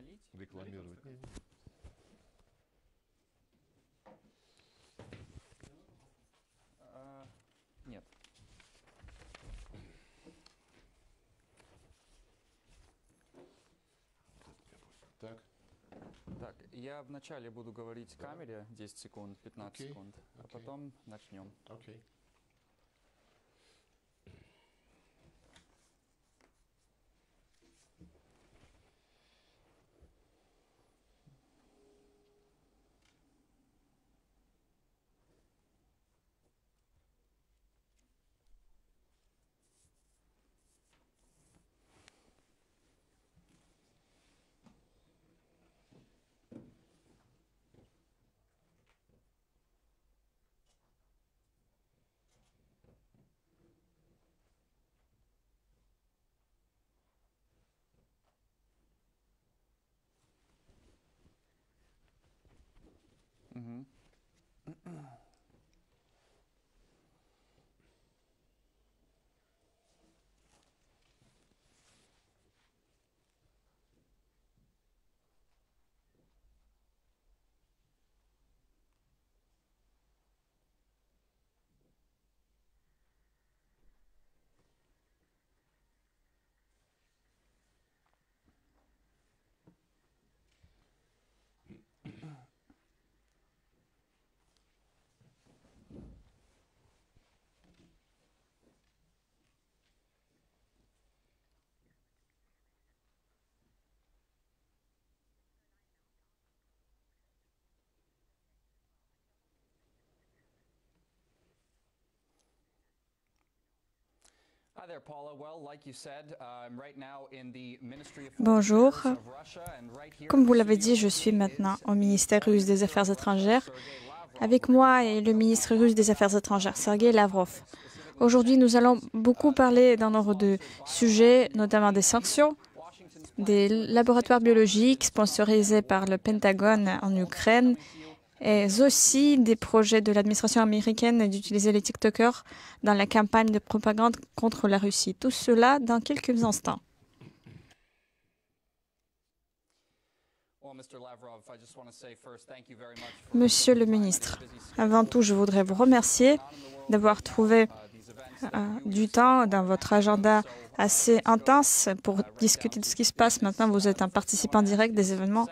налить? Рекламировать. Налить а, нет. Так. Так, я вначале буду говорить да. камере 10 секунд, 15 okay. секунд, а okay. потом начнем. Окей. Okay. Mm-hmm. Um, Bonjour. Comme vous l'avez dit, je suis maintenant au ministère russe des Affaires étrangères. Avec moi et le ministre russe des Affaires étrangères, Sergei Lavrov. Aujourd'hui, nous allons beaucoup parler d'un nombre de sujets, notamment des sanctions, des laboratoires biologiques sponsorisés par le Pentagone en Ukraine et aussi des projets de l'administration américaine d'utiliser les TikTokers dans la campagne de propagande contre la Russie. Tout cela dans quelques instants. Monsieur le ministre, avant tout, je voudrais vous remercier d'avoir trouvé uh, uh, du temps dans votre agenda assez intense pour discuter de ce qui se passe. Maintenant, vous êtes un participant direct des événements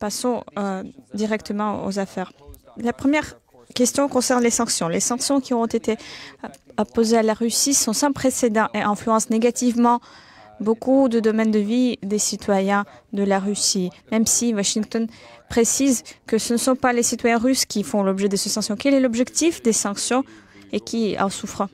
Passons euh, directement aux affaires. La première question concerne les sanctions. Les sanctions qui ont été imposées euh, à la Russie sont sans précédent et influencent négativement beaucoup de domaines de vie des citoyens de la Russie, même si Washington précise que ce ne sont pas les citoyens russes qui font l'objet de ces sanctions. Quel est l'objectif des sanctions et qui en souffrent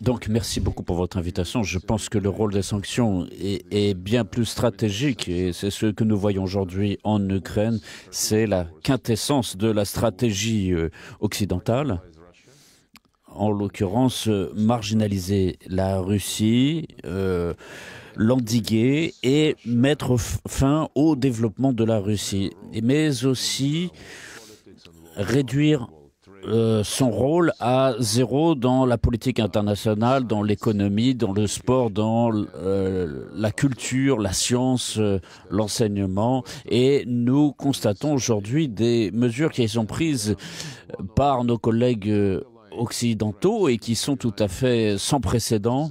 Donc merci beaucoup pour votre invitation. Je pense que le rôle des sanctions est, bien plus stratégique et c'est ce que nous voyons aujourd'hui en Ukraine. C'est la quintessence de la stratégie euh, occidentale. En l'occurrence, euh, marginaliser la Russie, euh, l'endiguer et mettre fin au développement de la Russie, mais aussi réduire euh, son rôle à zéro dans la politique internationale, dans l'économie, dans le sport, dans euh, la culture, la science, euh, l'enseignement. Et nous constatons aujourd'hui des mesures qui sont prises par nos collègues occidentaux et qui sont tout à fait sans précédent.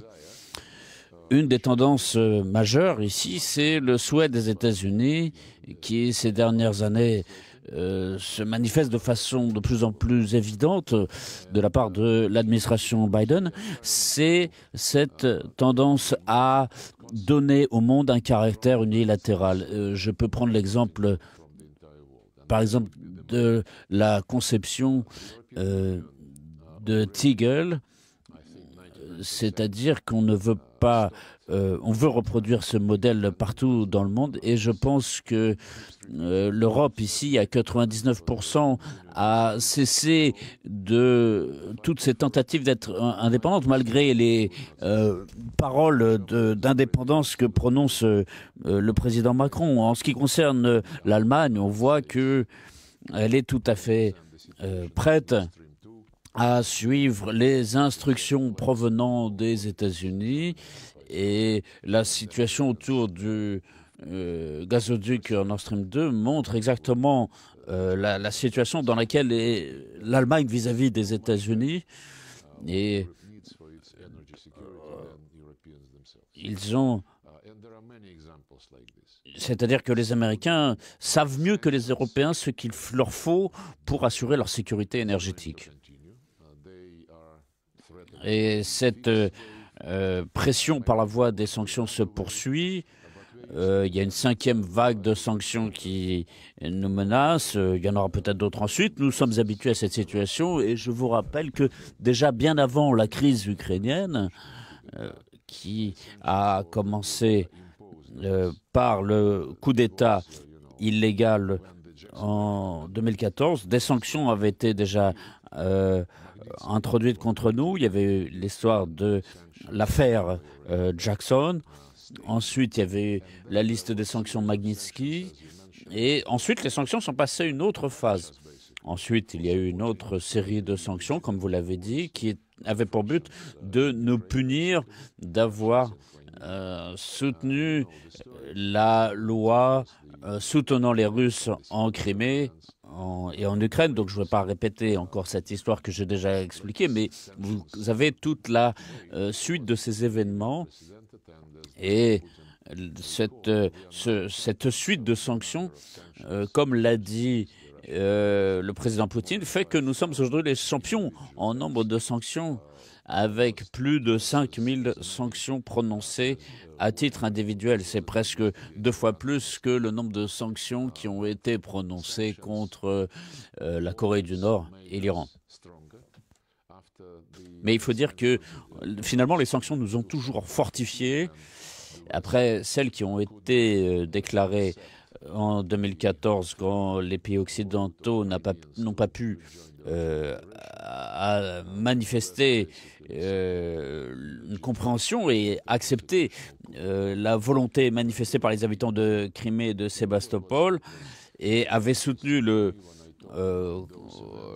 Une des tendances majeures ici, c'est le souhait des États-Unis qui, ces dernières années, euh, se manifeste de façon de plus en plus évidente euh, de la part de l'administration Biden, c'est cette tendance à donner au monde un caractère unilatéral. Euh, je peux prendre l'exemple, par exemple, de la conception de Teagle, c'est-à-dire qu'on ne veut pas, on veut reproduire ce modèle partout dans le monde, et je pense que euh, l'Europe ici à 99% a cessé de toutes ces tentatives d'être indépendante malgré les euh, paroles d'indépendance que prononce euh, le président Macron. En ce qui concerne l'Allemagne, on voit qu'elle est tout à fait prête à suivre les instructions provenant des États-Unis et la situation autour du euh, gazoduc Nord Stream 2 montre exactement euh, la, situation dans laquelle est l'Allemagne vis-à-vis des États-Unis. Et euh, ils ont. C'est-à-dire que les Américains savent mieux que les Européens ce qu'il leur faut pour assurer leur sécurité énergétique. Et cette pression par la voie des sanctions se poursuit. Euh, il y a une cinquième vague de sanctions qui nous menace. Euh, il y en aura peut-être d'autres ensuite. Nous sommes habitués à cette situation et je vous rappelle que déjà bien avant la crise ukrainienne, euh, qui a commencé par le coup d'État illégal en 2014, des sanctions avaient été déjà introduites contre nous. Il y avait l'histoire de l'affaire Jackson. Ensuite, il y avait la liste des sanctions Magnitsky. Et ensuite, les sanctions sont passées à une autre phase. Ensuite, il y a eu une autre série de sanctions, comme vous l'avez dit, qui avait pour but de nous punir d'avoir euh, soutenu la loi euh, soutenant les Russes en Crimée et en Ukraine. Donc je ne vais pas répéter encore cette histoire que j'ai déjà expliquée, mais vous avez toute la euh, suite de ces événements et euh, cette, suite de sanctions, euh, comme l'a dit euh, le président Poutine, fait que nous sommes aujourd'hui les champions en nombre de sanctions, avec plus de 5000 sanctions prononcées à titre individuel. C'est presque deux fois plus que le nombre de sanctions qui ont été prononcées contre la Corée du Nord et l'Iran. Mais il faut dire que finalement, les sanctions nous ont toujours fortifiés. Après, celles qui ont été euh, déclarées euh, en 2014, quand les pays occidentaux n'ont pas, pu euh, manifester une compréhension et accepter la volonté manifestée par les habitants de Crimée et de Sébastopol et avaient soutenu le,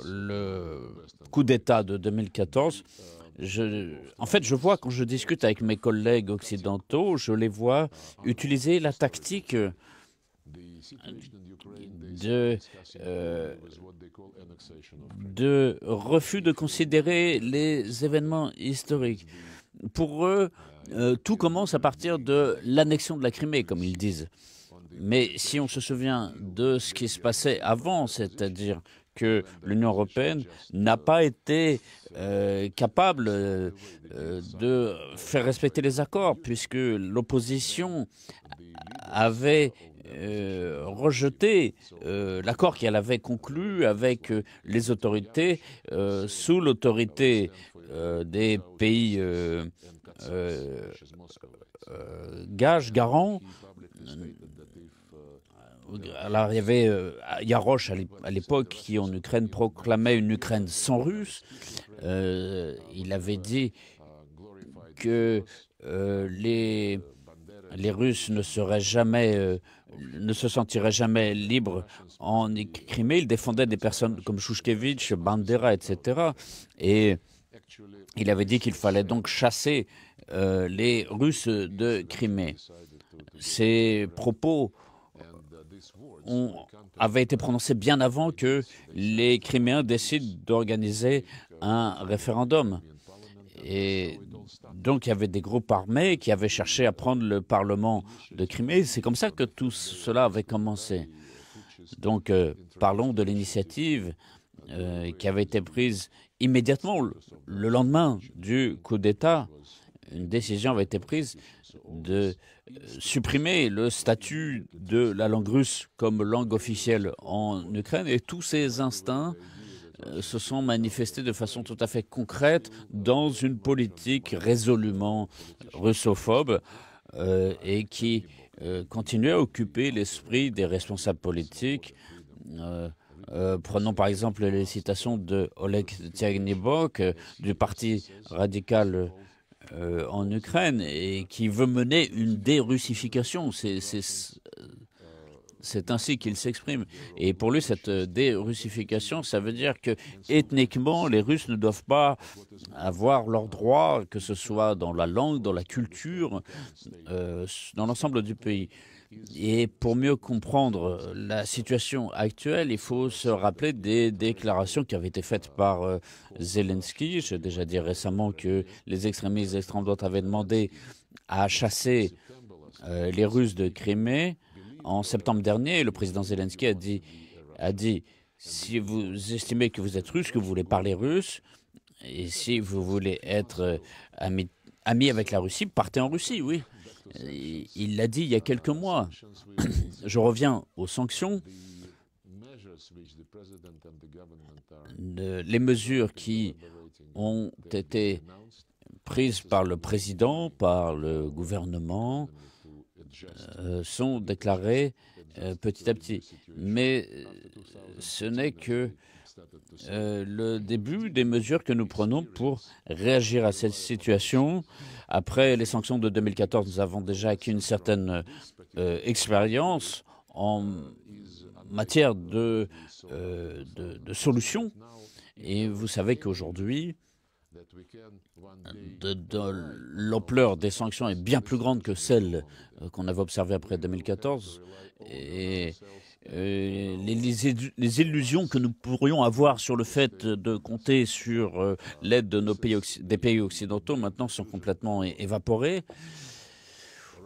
le coup d'État de 2014. Je, en fait, je vois quand je discute avec mes collègues occidentaux, je les vois utiliser la tactique euh, euh, de, refus de considérer les événements historiques. Pour eux, euh, tout commence à partir de l'annexion de la Crimée, comme ils disent. Mais si on se souvient de ce qui se passait avant, c'est-à-dire que l'Union européenne n'a pas été euh, capable euh, de faire respecter les accords, puisque l'opposition avait euh, rejeté l'accord qu'elle avait conclu avec les autorités sous l'autorité des pays gages, garants alors, il y avait euh, Yarosh à l'époque qui, en Ukraine, proclamait une Ukraine sans Russes. Euh, il avait dit que euh, les, les Russes ne seraient jamais ne se sentirait jamais libres en Crimée. Il défendait des personnes comme Shushkevich, Bandera, etc. Et il avait dit qu'il fallait donc chasser les Russes de Crimée. Ces propos avait avaient été prononcées bien avant que les Criméens décident d'organiser un référendum. Et donc, il y avait des groupes armés qui avaient cherché à prendre le Parlement de Crimée. C'est comme ça que tout cela avait commencé. Donc, euh, parlons de l'initiative euh, qui avait été prise immédiatement le lendemain du coup d'État. Une décision avait été prise de supprimer le statut de la langue russe comme langue officielle en Ukraine et tous ces instincts euh, se sont manifestés de façon tout à fait concrète dans une politique résolument russophobe euh, et qui euh, continuait continue à occuper l'esprit des responsables politiques. prenons par exemple les citations de Oleg du Parti radical euh, en Ukraine et qui veut mener une dérussification. C'est ainsi qu'il s'exprime. Et pour lui, cette dérussification, ça veut dire que ethniquement, les Russes ne doivent pas avoir leurs droits, que ce soit dans la langue, dans la culture, euh, dans l'ensemble du pays. Et pour mieux comprendre euh, la situation actuelle, il faut se rappeler des déclarations qui avaient été faites par euh, Zelensky. J'ai déjà dit récemment que les extrémistes extrêmes droite avaient demandé à chasser euh, les Russes de Crimée. En septembre dernier, le président Zelensky a dit, a dit si vous estimez que vous êtes russe, que vous voulez parler russe, et si vous voulez être ami, ami avec la Russie, partez en Russie, oui. Il l'a dit il y a quelques mois. Je reviens aux sanctions. les mesures qui ont été prises par le président, par le gouvernement, euh, sont déclarées euh, petit à petit. Mais euh, ce n'est que euh, le début des mesures que nous prenons pour réagir à cette situation. Après les sanctions de 2014, nous avons déjà acquis une certaine euh, expérience en matière euh, de, solutions. Et vous savez qu'aujourd'hui, l'ampleur des sanctions est bien plus grande que celle qu'on avait observée après 2014. Et euh, les, illusions que nous pourrions avoir sur le fait de compter sur euh, l'aide de nos pays, des pays occidentaux maintenant sont complètement évaporées.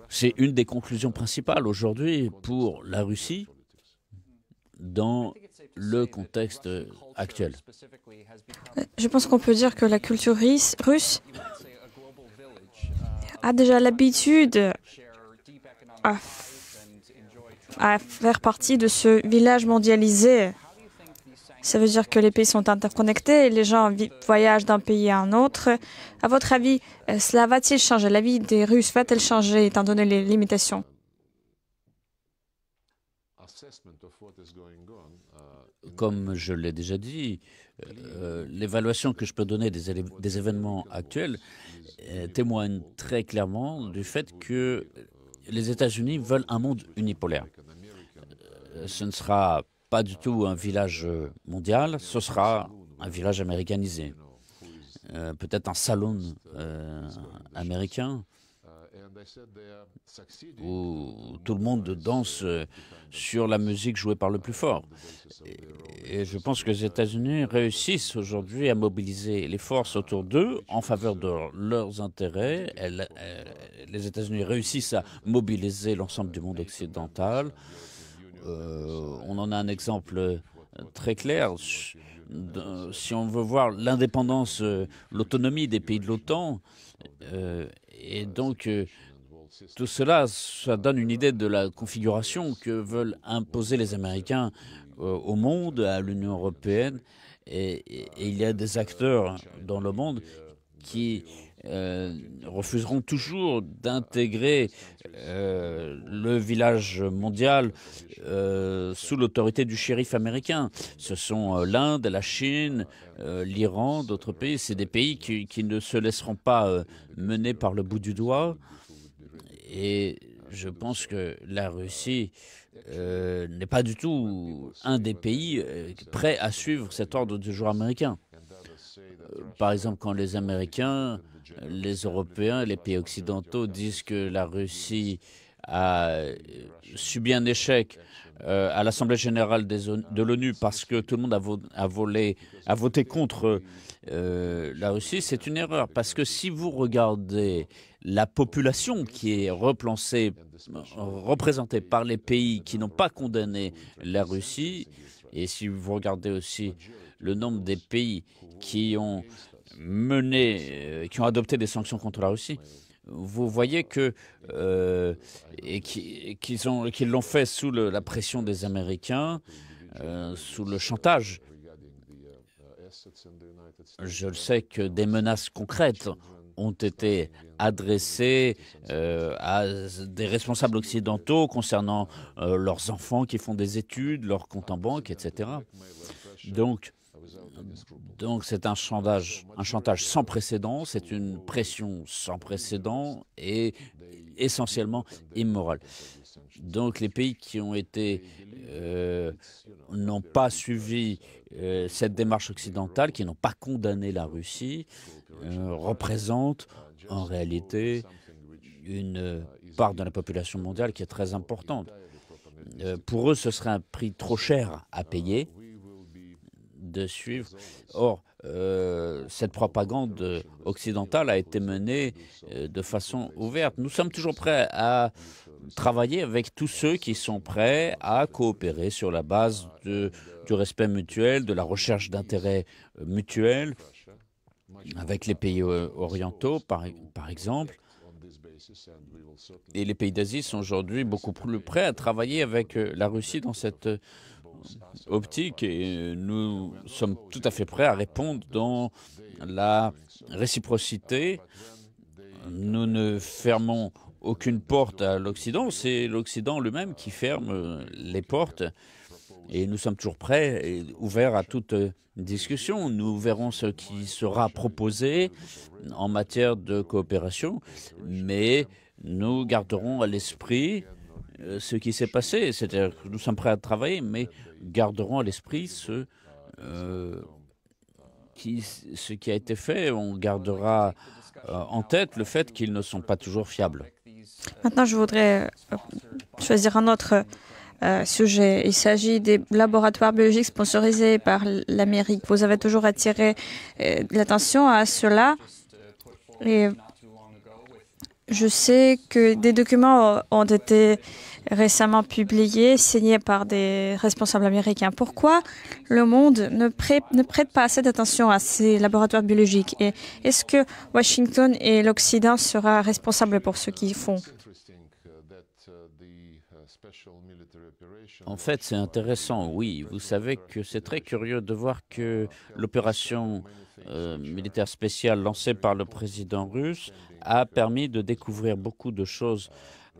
C'est une des conclusions principales aujourd'hui pour la Russie dans le contexte actuel. Euh, je pense qu'on peut dire que la culture russe a déjà l'habitude à à faire partie de ce village mondialisé. Ça veut dire que les pays sont interconnectés, et les gens voyagent d'un pays à un autre. À votre avis, euh, cela va-t-il changer La vie des Russes va-t-elle changer étant donné les limitations Comme je l'ai déjà dit, euh, l'évaluation que je peux donner des, événements actuels euh, témoigne très clairement du fait que les États-Unis veulent un monde unipolaire. Euh, ce ne sera pas du tout un village euh, mondial, ce sera un village américanisé, euh, peut-être un salon américain où tout le monde danse sur la musique jouée par le plus fort. Et je pense que les États-Unis réussissent aujourd'hui à mobiliser les forces autour d'eux en faveur de leurs intérêts. les États-Unis réussissent à mobiliser l'ensemble du monde occidental euh, on en a un exemple euh, très clair. Si on veut voir l'indépendance, euh, l'autonomie des pays de l'OTAN, et donc tout cela, ça donne une idée de la configuration que veulent imposer les Américains au monde, à l'Union européenne. Et, et, il y a des acteurs dans le monde qui euh, refuseront toujours d'intégrer euh, le village mondial euh, sous l'autorité du shérif américain. Ce sont l'Inde, la Chine, l'Iran, d'autres pays. C'est des pays qui, qui, ne se laisseront pas mener par le bout du doigt. Et je pense que la Russie n'est pas du tout un des pays prêts à suivre cet ordre du jour américain. Euh, par exemple, quand les Américains, les Européens, les pays occidentaux disent que la Russie a euh, subi un échec euh, à l'Assemblée générale de l'ONU parce que tout le monde a, voté contre la Russie, c'est une erreur. Parce que si vous regardez la population qui est représentée par les pays qui n'ont pas condamné la Russie, et si vous regardez aussi le nombre des pays qui ont mené, euh, qui ont adopté des sanctions contre la Russie, vous voyez que euh, qu'ils ont, qu l'ont fait sous la pression des Américains, euh, sous le chantage. Je le sais que des menaces concrètes ont été adressées à des responsables occidentaux concernant leurs enfants qui font des études, leurs comptes en banque, etc. Donc, donc c'est un chantage, un chantage sans précédent, c'est une pression sans précédent et essentiellement immorale. Donc les pays qui ont été euh, n'ont pas suivi euh, cette démarche occidentale, qui n'ont pas condamné la Russie, euh, représentent en réalité une part de la population mondiale qui est très importante. pour eux, ce serait un prix trop cher à payer de suivre. Or, euh, cette propagande euh, occidentale a été menée euh, de façon ouverte. Nous sommes toujours prêts à travailler avec tous ceux qui sont prêts à coopérer sur la base de, du respect mutuel, de la recherche d'intérêts mutuels avec les pays orientaux, par, par exemple. Et les pays d'Asie sont aujourd'hui beaucoup plus prêts à travailler avec la Russie dans cette optique et euh, nous sommes tout à fait prêts à répondre dans la réciprocité. Nous ne fermons aucune porte à l'Occident, c'est l'Occident lui-même qui ferme euh, les portes et nous sommes toujours prêts et ouverts à toute euh, discussion. Nous verrons ce qui sera proposé en matière de coopération, mais nous garderons à l'esprit euh, ce qui s'est passé, c'est-à-dire que nous sommes prêts à travailler, mais garderons à l'esprit ce, euh, qui, ce qui a été fait, on gardera euh, en tête le fait qu'ils ne sont pas toujours fiables. Maintenant, je voudrais choisir un autre sujet. Il s'agit des laboratoires biologiques sponsorisés par l'Amérique. Vous avez toujours attiré l'attention à cela. Je sais que des documents ont été récemment publiés, signés par des responsables américains. Pourquoi le monde ne, prête, pas assez d'attention à ces laboratoires biologiques Et est-ce que Washington et l'Occident sera responsables pour ce qu'ils font en fait, c'est intéressant, oui. Vous savez que c'est très curieux de voir que l'opération euh, militaire spéciale lancée par le président russe a permis de découvrir beaucoup de choses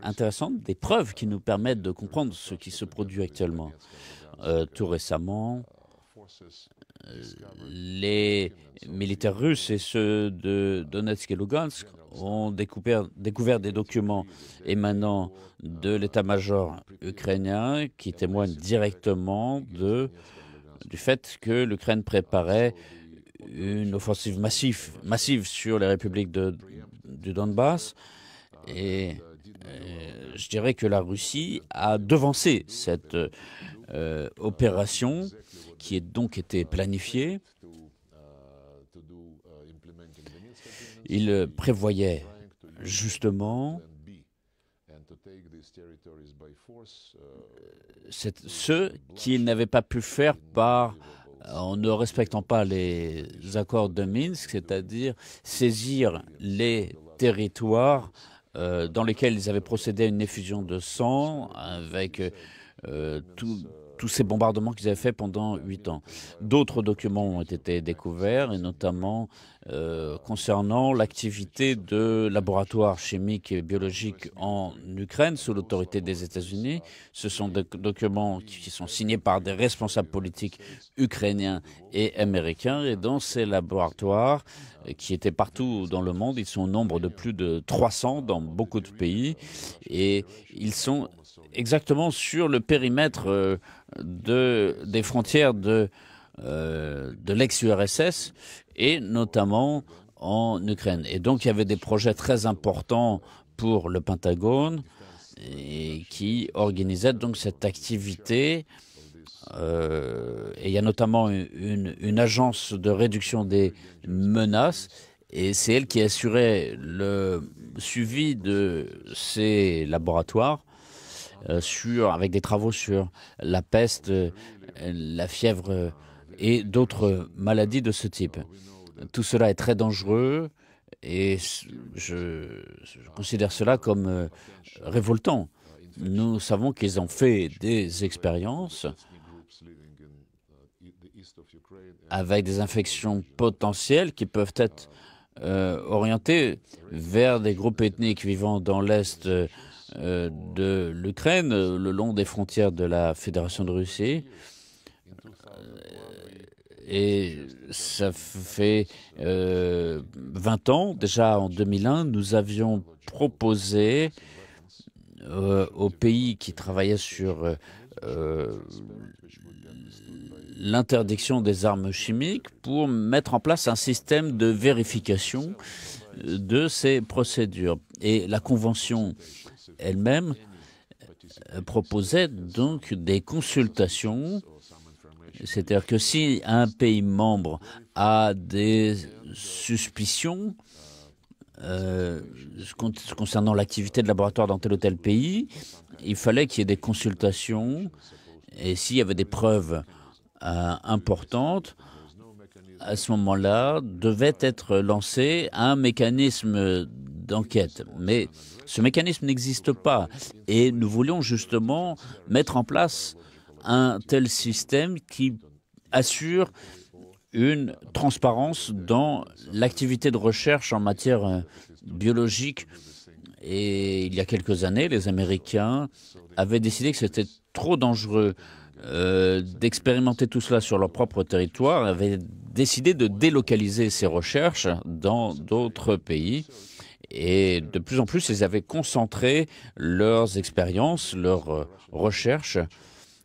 intéressantes, des preuves qui nous permettent de comprendre ce qui se produit actuellement. Euh, tout récemment, les militaires russes et ceux de Donetsk et Lugansk ont découvert, des documents émanant de l'état-major ukrainien qui témoignent directement de, du fait que l'Ukraine préparait une offensive massive, massive sur les républiques de, du Donbass. Et, euh, je dirais que la Russie a devancé cette euh, opération qui a donc été planifié. Il prévoyait justement ce qu'il n'avait pas pu faire par en ne respectant pas les accords de Minsk, c'est-à-dire saisir les territoires euh, dans lesquels ils avaient procédé à une effusion de sang avec euh, tout, tous ces bombardements qu'ils avaient fait pendant huit ans. D'autres documents ont été découverts, et notamment euh, concernant l'activité de laboratoires chimiques et biologiques en Ukraine sous l'autorité des États-Unis. Ce sont des documents qui sont signés par des responsables politiques ukrainiens et américains. Et dans ces laboratoires, euh, qui étaient partout dans le monde, ils sont au nombre de plus de 300 dans beaucoup de pays. Et ils sont exactement sur le périmètre. Euh, des frontières de, euh, de l'ex-URSS et notamment en Ukraine. Et donc il y avait des projets très importants pour le Pentagone qui organisaient donc cette activité. Euh, et il y a notamment une agence de réduction des menaces et c'est elle qui assurait le suivi de ces laboratoires euh, sur, avec des travaux sur la peste, euh, la fièvre et d'autres maladies de ce type. Tout cela est très dangereux et je, considère cela comme euh, révoltant. Nous savons qu'ils ont fait des expériences avec des infections potentielles qui peuvent être orientées vers des groupes ethniques vivant dans l'Est euh, de l'Ukraine euh, le long des frontières de la Fédération de Russie. Euh, et ça fait 20 ans, déjà en 2001, nous avions proposé aux pays qui travaillaient sur l'interdiction des armes chimiques pour mettre en place un système de vérification de ces procédures. Et la Convention elle-même euh, proposait donc des consultations, c'est-à-dire que si un pays membre a des suspicions euh, concernant l'activité de laboratoire dans tel ou tel pays, il fallait qu'il y ait des consultations et s'il y avait des preuves euh, importantes, à ce moment-là, devait être lancé un mécanisme d'enquête. Mais ce mécanisme n'existe pas et nous voulions justement mettre en place un tel système qui assure une transparence dans l'activité de recherche en matière euh, biologique. Et il y a quelques années, les Américains avaient décidé que c'était trop dangereux euh, d'expérimenter tout cela sur leur propre territoire, avaient décidé de délocaliser ces recherches dans d'autres pays. Et de plus en plus, ils avaient concentré leurs expériences, leurs euh, recherches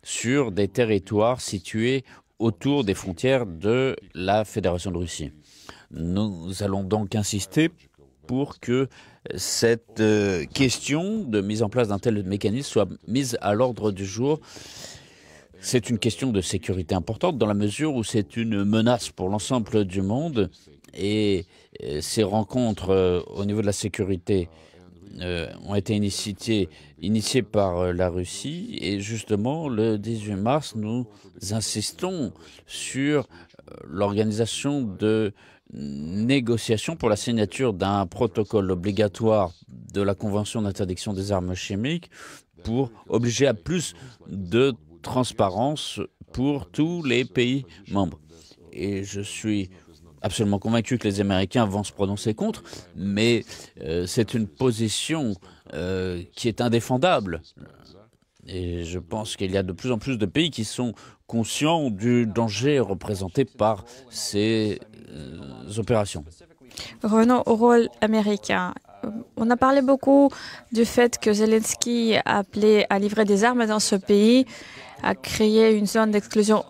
sur des territoires situés autour des frontières de la Fédération de Russie. Nous allons donc insister pour que cette euh, question de mise en place d'un tel mécanisme soit mise à l'ordre du jour. C'est une question de sécurité importante dans la mesure où c'est une menace pour l'ensemble du monde et euh, ces rencontres euh, au niveau de la sécurité euh, ont été initiées, par la Russie. Et justement, le 18 mars, nous insistons sur l'organisation de négociations pour la signature d'un protocole obligatoire de la Convention d'interdiction des armes chimiques pour obliger à plus de transparence pour tous les pays membres. Et je suis absolument convaincu que les Américains vont se prononcer contre, mais euh, c'est une position euh, qui est indéfendable. Et je pense qu'il y a de plus en plus de pays qui sont conscients du danger représenté par ces euh, opérations. Revenons au rôle américain. On a parlé beaucoup du fait que Zelensky a appelé à livrer des armes dans ce pays, à créer une zone d'exclusion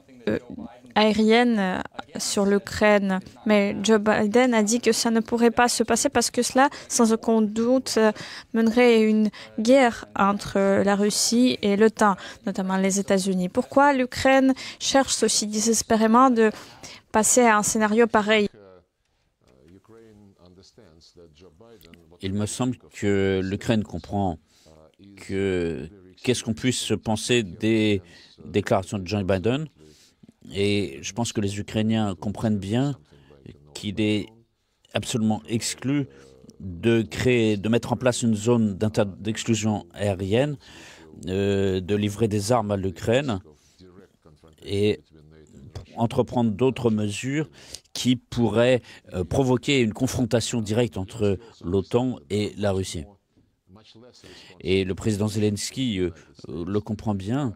aérienne euh, sur l'Ukraine. Mais Joe Biden a dit que ça ne pourrait pas se passer parce que cela, sans aucun doute, à euh, une guerre entre la Russie et l'OTAN, notamment les États-Unis. Pourquoi l'Ukraine cherche aussi désespérément de passer à un scénario pareil Il me semble que l'Ukraine comprend que qu'est-ce qu'on puisse penser des déclarations de Joe Biden et je pense que les Ukrainiens comprennent bien qu'il est absolument exclu de créer, de mettre en place une zone d'exclusion aérienne, euh, de livrer des armes à l'Ukraine et entreprendre d'autres mesures qui pourraient euh, provoquer une confrontation directe entre l'OTAN et la Russie. Et le président Zelensky euh, le comprend bien.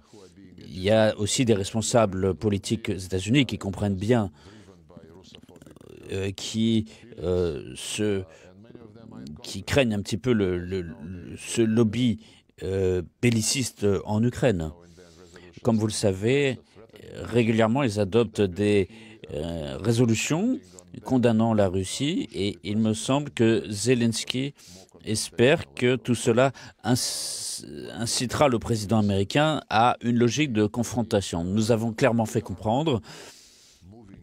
Il y a aussi des responsables politiques aux États-Unis qui comprennent bien, euh, euh, qui, craignent un petit peu ce lobby euh, belliciste en Ukraine. Comme vous le savez, régulièrement, ils adoptent des résolutions condamnant la Russie et il me semble que Zelensky espère que tout cela incitera le président américain à une logique de confrontation. Nous avons clairement fait comprendre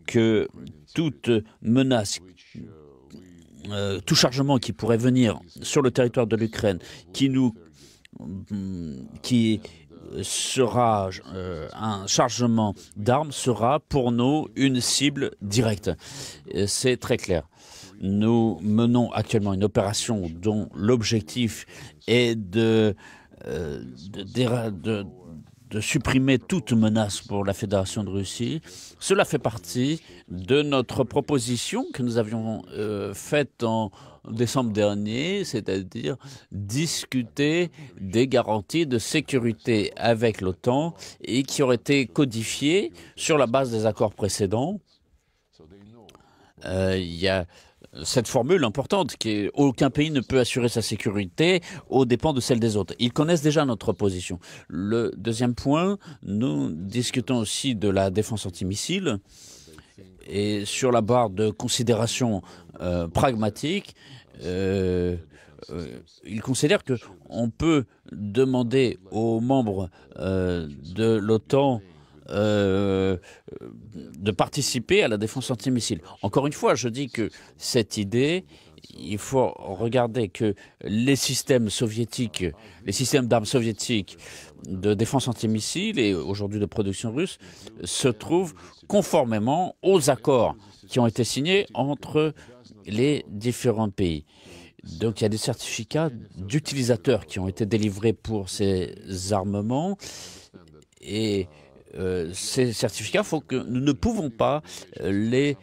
que toute menace, euh, tout chargement qui pourrait venir sur le territoire de l'Ukraine, qui nous qui sera euh, un chargement d'armes sera pour nous une cible directe. C'est très clair. Nous menons actuellement une opération dont l'objectif est euh, de, supprimer toute menace pour la Fédération de Russie. Cela fait partie de notre proposition que nous avions euh, faite en décembre dernier, c'est-à-dire discuter des garanties de sécurité avec l'OTAN et qui auraient été codifiées sur la base des accords précédents. Euh, il y a cette formule importante qui est aucun pays ne peut assurer sa sécurité aux dépens de celle des autres. Ils connaissent déjà notre position. Le deuxième point, nous discutons aussi de la défense antimissile et sur la barre de considérations euh, pragmatique, pragmatiques, euh, euh, ils considèrent peut demander aux membres de l'OTAN euh, euh, de participer à la défense antimissile. Encore une fois, je dis que cette idée, il faut regarder que les systèmes soviétiques, les systèmes d'armes soviétiques de défense antimissile et aujourd'hui de production russe se trouvent conformément aux accords qui ont été signés entre les différents pays. Donc il y a des certificats d'utilisateurs qui ont été délivrés pour ces armements et euh, ces certificats, faut que nous ne pouvons pas euh, les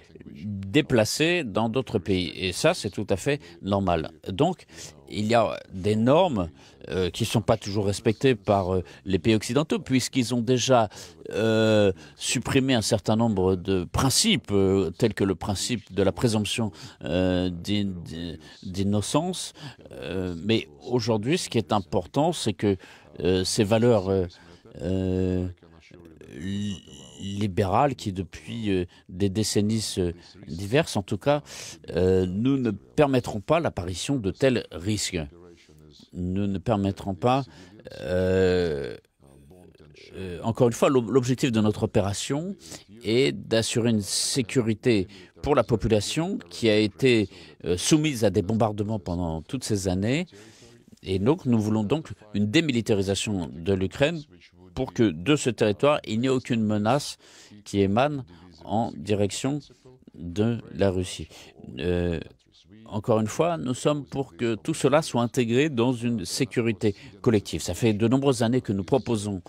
déplacer dans d'autres pays. Et ça, c'est tout à fait normal. Donc, il y a des normes euh, qui ne sont pas toujours respectées par les pays occidentaux, puisqu'ils ont déjà supprimé un certain nombre de principes, tels que le principe de la présomption d'innocence. mais aujourd'hui, ce qui est important, c'est que ces valeurs euh, libérale qui, depuis euh, des décennies diverses, en tout cas, euh, nous ne permettrons pas l'apparition de tels risques. Nous ne permettrons pas, encore une fois, l'objectif de notre opération est d'assurer une sécurité pour la population qui a été soumise à des bombardements pendant toutes ces années. Et donc, nous voulons donc une démilitarisation de l'Ukraine pour que de ce territoire, il n'y ait aucune menace qui émane en direction de la Russie. Euh, encore une fois, nous sommes pour que tout cela soit intégré dans une sécurité collective. Ça fait de nombreuses années que nous proposons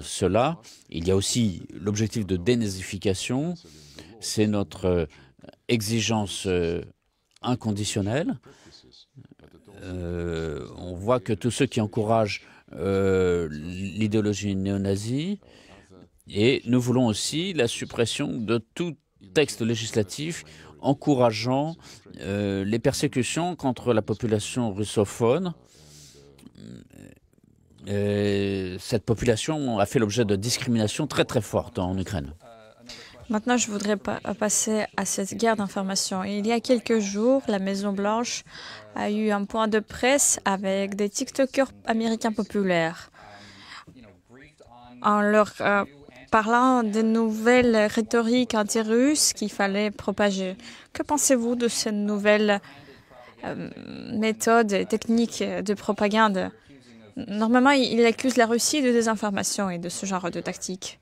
cela. Il y a aussi l'objectif de dénazification. C'est notre euh, exigence euh, inconditionnelle. on voit que tous ceux qui encouragent euh, l'idéologie néo-nazie et nous voulons aussi la suppression de tout texte législatif encourageant euh, les persécutions contre la population russophone. Euh, cette population a fait l'objet de discriminations très très fortes en Ukraine. Maintenant, je voudrais euh, passer à cette guerre d'information. Il y a quelques jours, la Maison-Blanche a eu un point de presse avec des TikTokers américains populaires en leur euh, parlant des nouvelles rhétoriques anti-russes qu'il fallait propager. Que pensez-vous de cette nouvelle euh, méthode méthodes et techniques de propagande Normalement, il accuse la Russie de désinformation et de ce genre de tactique.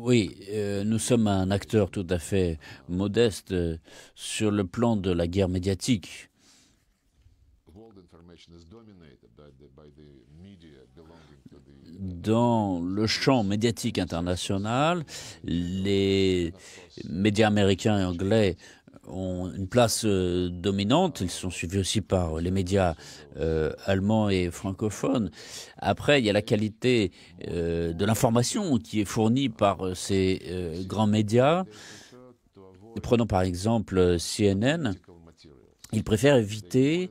Oui, euh, nous sommes un acteur tout à fait modeste euh, sur le plan de la guerre médiatique. Dans le champ médiatique international, les médias américains et anglais ont une place euh, dominante. Ils sont suivis aussi par euh, les médias euh, allemands et francophones. Après, il y a la qualité de l'information qui est fournie par ces grands médias. Prenons par exemple CNN. Ils préfèrent éviter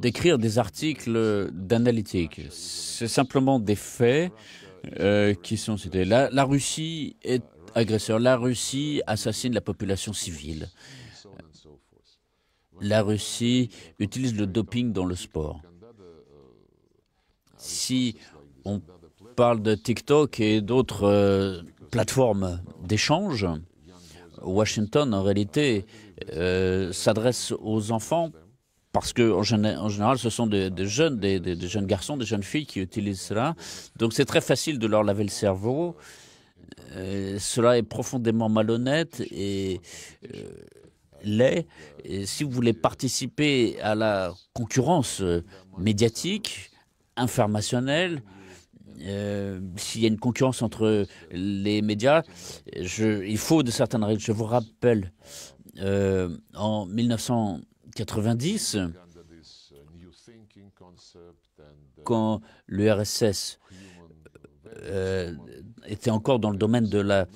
d'écrire des articles d'analytique. C'est simplement des faits qui sont cités. la Russie est agresseur. La Russie assassine la population civile. La Russie utilise le doping dans le sport. Si on parle de TikTok et d'autres euh, plateformes d'échange, Washington, en réalité, euh, s'adresse aux enfants parce que en, général, ce sont des, jeunes, des, des, jeunes garçons, des jeunes filles qui utilisent cela. Donc, c'est très facile de leur laver le cerveau euh, cela est profondément malhonnête et euh, laid. si vous voulez participer à la concurrence euh, médiatique, informationnelle, s'il y a une concurrence entre les médias, je, il faut de certaines règles. Je vous rappelle, en 1990, quand le était encore dans le domaine de la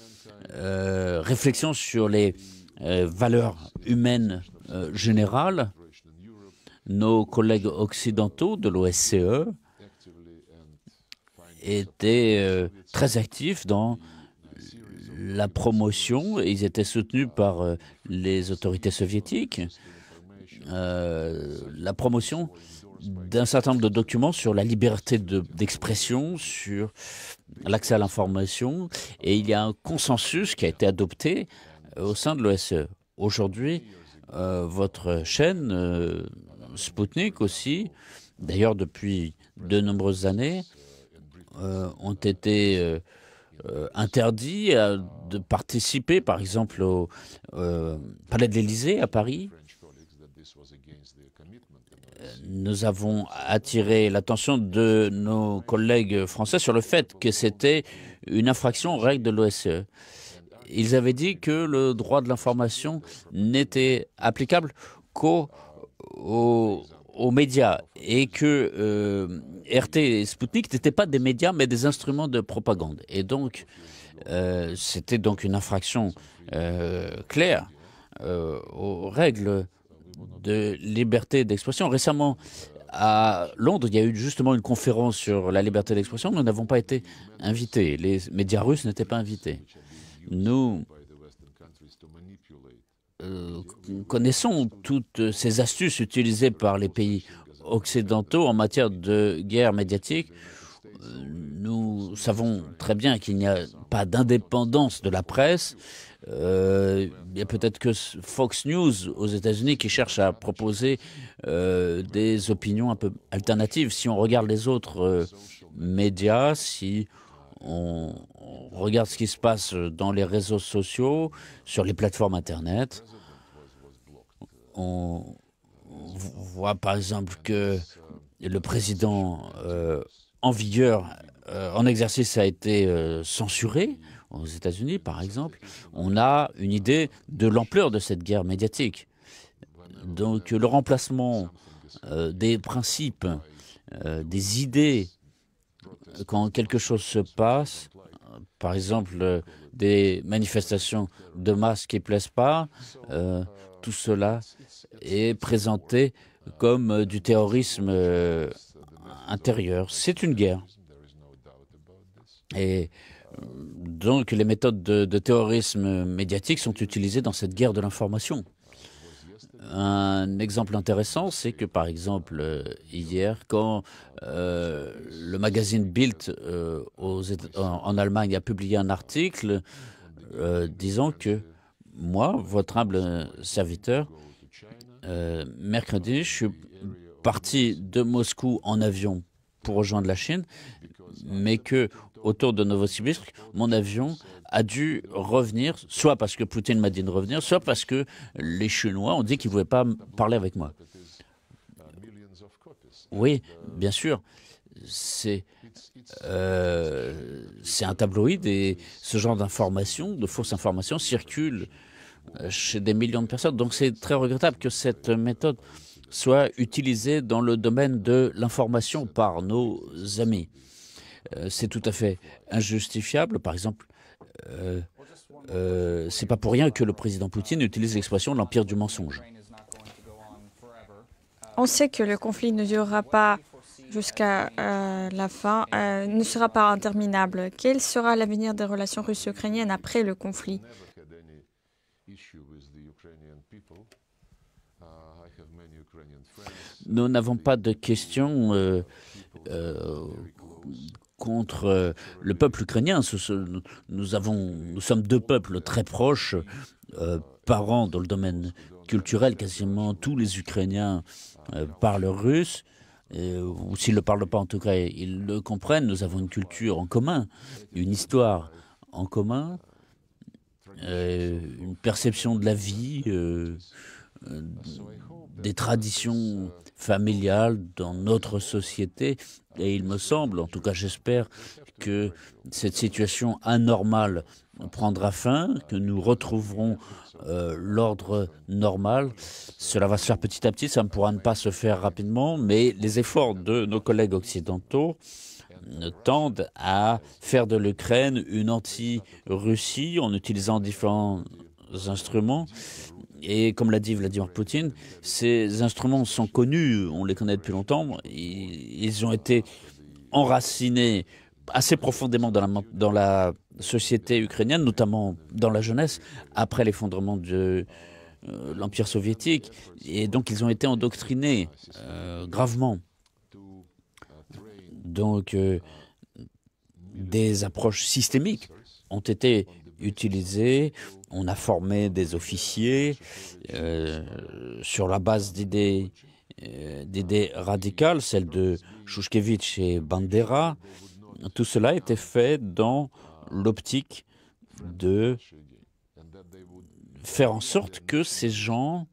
euh, réflexion sur les euh, valeurs humaines euh, générales, nos collègues occidentaux de l'OSCE étaient très actifs dans la promotion ils étaient soutenus par les autorités soviétiques. la promotion d'un certain nombre de documents sur la liberté d'expression, sur l'accès à l'information, et il y a un consensus qui a été adopté euh, au sein de l'OSE. Aujourd'hui, euh, votre chaîne euh, Sputnik aussi, d'ailleurs depuis de nombreuses années, ont été interdits de participer, par exemple, au Palais de l'Élysée à Paris, nous avons attiré l'attention de nos collègues français sur le fait que c'était une infraction aux règles de l'OSCE. Ils avaient dit que le droit de l'information n'était applicable qu'aux médias et que euh, RT et Sputnik n'étaient pas des médias mais des instruments de propagande. Et donc, euh, c'était donc une infraction euh, claire aux règles de liberté d'expression. Récemment, à Londres, il y a eu justement une conférence sur la liberté d'expression. Nous n'avons pas été invités. Les médias russes n'étaient pas invités. Nous euh, connaissons toutes ces astuces utilisées par les pays occidentaux en matière de guerre médiatique. Euh, nous savons très bien qu'il n'y a pas d'indépendance de la presse. Euh, il y a peut-être que Fox News aux États-Unis qui cherche à proposer euh, des opinions un peu alternatives. Si on regarde les autres euh, médias, si on regarde ce qui se passe dans les réseaux sociaux, sur les plateformes Internet, on voit par exemple que le président en vigueur euh, en exercice a été euh, censuré, aux États-Unis par exemple, on a une idée de l'ampleur de cette guerre médiatique. Donc le remplacement euh, des principes, des idées, quand quelque chose se passe, par exemple des manifestations de masse qui ne plaisent pas, tout cela est présenté comme du terrorisme intérieur. C'est une guerre. Et euh, donc les méthodes de, terrorisme médiatique sont utilisées dans cette guerre de l'information. Un exemple intéressant, c'est que par exemple euh, hier, quand euh, le magazine Bild aux, en, Allemagne a publié un article disant que moi, votre humble serviteur, mercredi, je suis parti de Moscou en avion pour rejoindre la Chine, mais que autour de Novosibirsk, mon avion a dû revenir, soit parce que Poutine m'a dit de revenir, soit parce que les Chinois ont dit qu'ils ne voulaient pas parler avec moi. Oui, bien sûr. Euh, c'est un tabloïd et ce genre d'informations, de fausses informations, circulent euh, chez des millions de personnes. Donc c'est très regrettable que cette méthode soit utilisée dans le domaine de l'information par nos amis. Euh, c'est tout à fait injustifiable. Par exemple, euh, euh, c'est pas pour rien que le président Poutine utilise l'expression l'empire du mensonge. On sait que le conflit ne durera pas jusqu'à euh, la fin, euh, ne sera pas interminable. Quel sera l'avenir des relations russes-ukrainiennes après le conflit Nous n'avons pas de questions contre euh, le peuple ukrainien. Nous, sommes deux peuples très proches, euh, parents dans le domaine culturel. Quasiment tous les Ukrainiens euh, parlent russe. ou s'ils ne le parlent pas, en tout cas, ils le comprennent. Nous avons une culture en commun, une histoire en commun, une perception de la vie, des traditions familiales dans notre société. Et il me semble, en tout cas j'espère, que cette situation anormale prendra fin, que nous retrouverons euh, l'ordre normal. Cela va se faire petit à petit, ça ne pourra ne pas se faire rapidement, mais les efforts de nos collègues occidentaux euh, tendent à faire de l'Ukraine une anti-Russie en utilisant différents instruments. Et comme l'a dit Vladimir Poutine, ces instruments sont connus, on les connaît depuis longtemps. Ils ont été enracinés assez profondément dans la, dans la société ukrainienne, notamment dans la jeunesse, après l'effondrement de euh, l'Empire soviétique. Et donc ils ont été endoctrinés euh, gravement. Donc euh, des approches systémiques ont été utilisé. On a formé des officiers euh, sur la base d'idées euh, radicales, celles de Chouchkevitch et Bandera. Tout cela était fait dans l'optique de faire en sorte que ces gens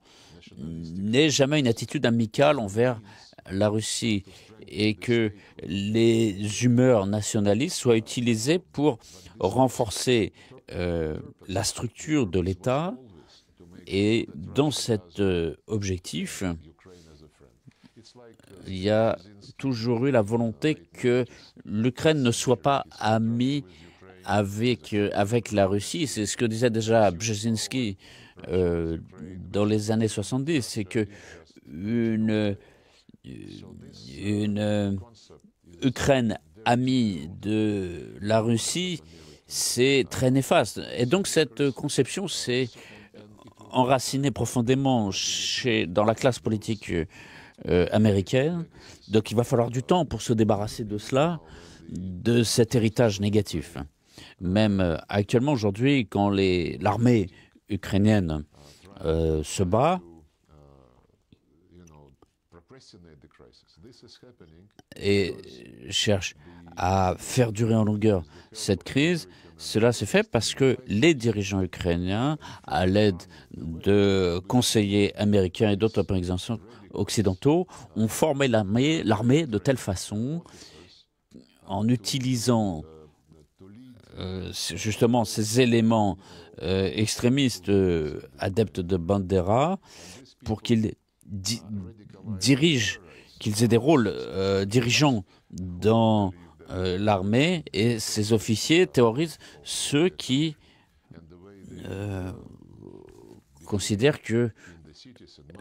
n'aient jamais une attitude amicale envers la Russie et que les humeurs nationalistes soient utilisées pour renforcer euh, la structure de l'État et dans cet euh, objectif, il y a toujours eu la volonté que l'Ukraine ne soit pas amie avec, euh, avec la Russie. C'est ce que disait déjà Brzezinski dans les années 70, c'est que une Ukraine amie de la Russie c'est très néfaste. Et donc cette conception s'est enracinée profondément dans la classe politique euh, américaine. Donc il va falloir du temps pour se débarrasser de cela, de cet héritage négatif. Même euh, actuellement, aujourd'hui, quand l'armée ukrainienne euh, se bat, et cherche à faire durer en longueur cette crise, cela s'est fait parce que les dirigeants ukrainiens, à l'aide de conseillers américains et d'autres par exemple occidentaux, ont formé l'armée de telle façon, en utilisant euh, justement ces éléments euh, extrémistes euh, adeptes de Bandera, pour qu'ils dirigent, qu'ils aient des rôles dirigeants dans euh, l'armée et ses officiers théorisent ceux qui euh, considèrent que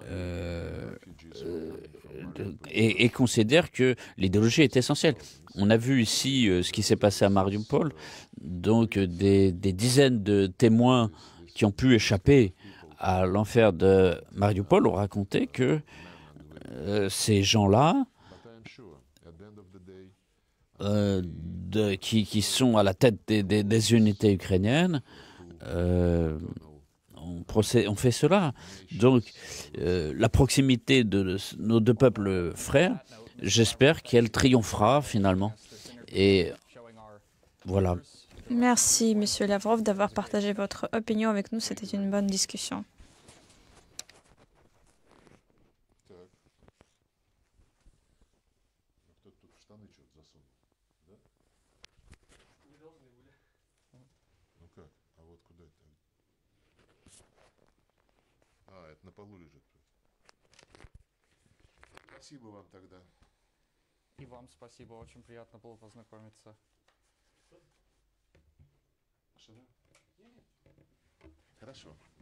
euh, et, considèrent que l'idéologie est essentielle. On a vu ici ce qui s'est passé à Mariupol, donc des, des, dizaines de témoins qui ont pu échapper à l'enfer de Mariupol ont raconté que ces gens-là euh, qui, sont à la tête des, unités ukrainiennes, euh, on, on fait cela. Donc euh, la proximité de nos deux peuples frères, j'espère qu'elle triomphera finalement. Et voilà. Merci, Monsieur Lavrov, d'avoir partagé votre opinion avec nous. C'était une bonne discussion. полу лежит. Спасибо вам тогда. И вам спасибо, очень приятно было познакомиться. Что? Что? Нет, нет. Хорошо.